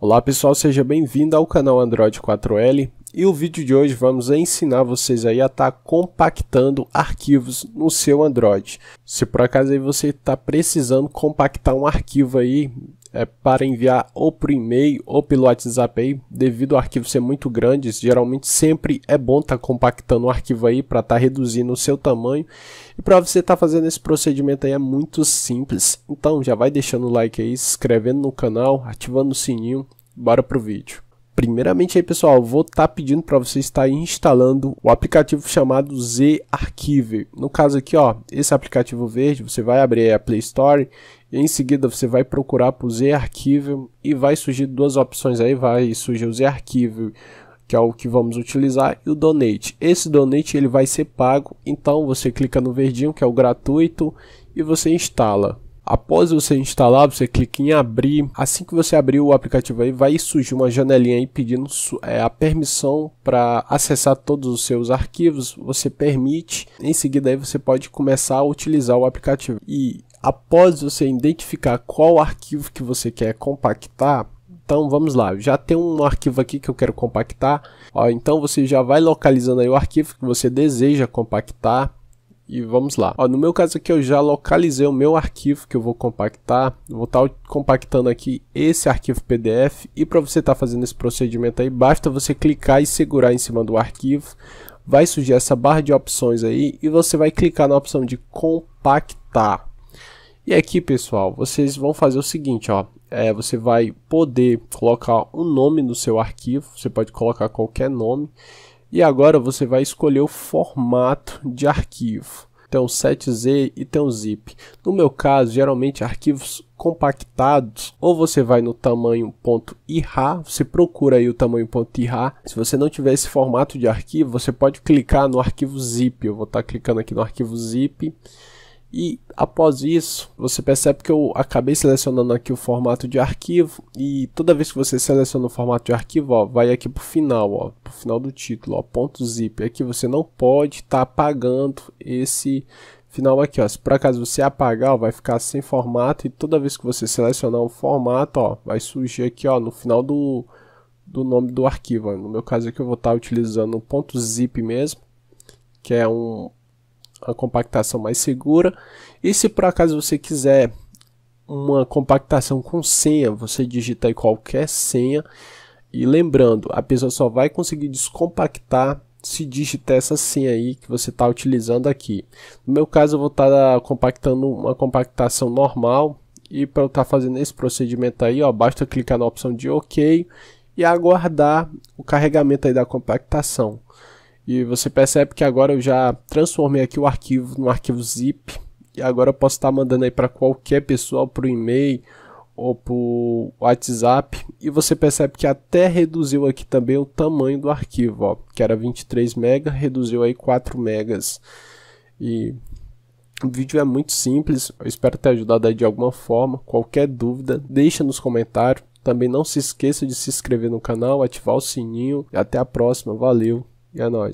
Olá pessoal, seja bem-vindo ao canal Android 4L e o vídeo de hoje vamos ensinar vocês aí a estar tá compactando arquivos no seu Android. Se por acaso aí você está precisando compactar um arquivo aí é, para enviar ou por e-mail ou pelo WhatsApp aí, devido ao arquivo ser muito grande, geralmente sempre é bom estar tá compactando o arquivo aí para estar tá reduzindo o seu tamanho. E para você estar tá fazendo esse procedimento aí é muito simples. Então já vai deixando o like aí, se inscrevendo no canal, ativando o sininho, bora pro vídeo. Primeiramente aí pessoal, vou estar tá pedindo para você estar instalando o aplicativo chamado Z-Archive. No caso aqui, ó, esse aplicativo verde, você vai abrir a Play Store, em seguida você vai procurar por Z-Archive e vai surgir duas opções aí, vai surgir o Z-Archive, que é o que vamos utilizar, e o Donate. Esse Donate ele vai ser pago, então você clica no verdinho, que é o gratuito, e você instala. Após você instalar, você clica em abrir. Assim que você abrir o aplicativo aí, vai surgir uma janelinha aí pedindo é, a permissão para acessar todos os seus arquivos. Você permite. Em seguida aí você pode começar a utilizar o aplicativo. E após você identificar qual arquivo que você quer compactar, então vamos lá, já tem um arquivo aqui que eu quero compactar. Ó, então você já vai localizando aí o arquivo que você deseja compactar e vamos lá. Ó, no meu caso aqui eu já localizei o meu arquivo que eu vou compactar. Vou estar tá compactando aqui esse arquivo PDF e para você estar tá fazendo esse procedimento aí, basta você clicar e segurar em cima do arquivo. Vai surgir essa barra de opções aí e você vai clicar na opção de compactar. E aqui, pessoal, vocês vão fazer o seguinte, ó. É, você vai poder colocar o um nome no seu arquivo, você pode colocar qualquer nome. E agora você vai escolher o formato de arquivo. Tem um 7Z e tem um zip. No meu caso, geralmente arquivos compactados, ou você vai no tamanho você procura aí o tamanho Se você não tiver esse formato de arquivo, você pode clicar no arquivo zip. Eu vou estar tá clicando aqui no arquivo zip e após isso, você percebe que eu acabei selecionando aqui o formato de arquivo e toda vez que você seleciona o formato de arquivo, ó, vai aqui para o final, ó, para o final do título, ó, ponto .zip. Aqui você não pode estar tá apagando esse final aqui, ó. Se por acaso você apagar, ó, vai ficar sem formato e toda vez que você selecionar um formato, ó, vai surgir aqui, ó, no final do, do nome do arquivo. Ó. No meu caso aqui eu vou estar tá utilizando o ponto .zip mesmo, que é um a compactação mais segura. E se por acaso você quiser uma compactação com senha, você digita aí qualquer senha. E lembrando, a pessoa só vai conseguir descompactar se digitar essa senha aí que você está utilizando aqui. No meu caso, eu vou estar tá compactando uma compactação normal. E para eu estar tá fazendo esse procedimento aí, ó, basta clicar na opção de OK e aguardar o carregamento aí da compactação. E você percebe que agora eu já transformei aqui o arquivo no arquivo zip e agora eu posso estar tá mandando aí para qualquer pessoa por e-mail ou por WhatsApp e você percebe que até reduziu aqui também o tamanho do arquivo, ó, que era 23 MB, reduziu aí 4 MB. E o vídeo é muito simples, eu espero ter ajudado aí de alguma forma. Qualquer dúvida, deixa nos comentários. Também não se esqueça de se inscrever no canal, ativar o sininho. E até a próxima, valeu e é nóis.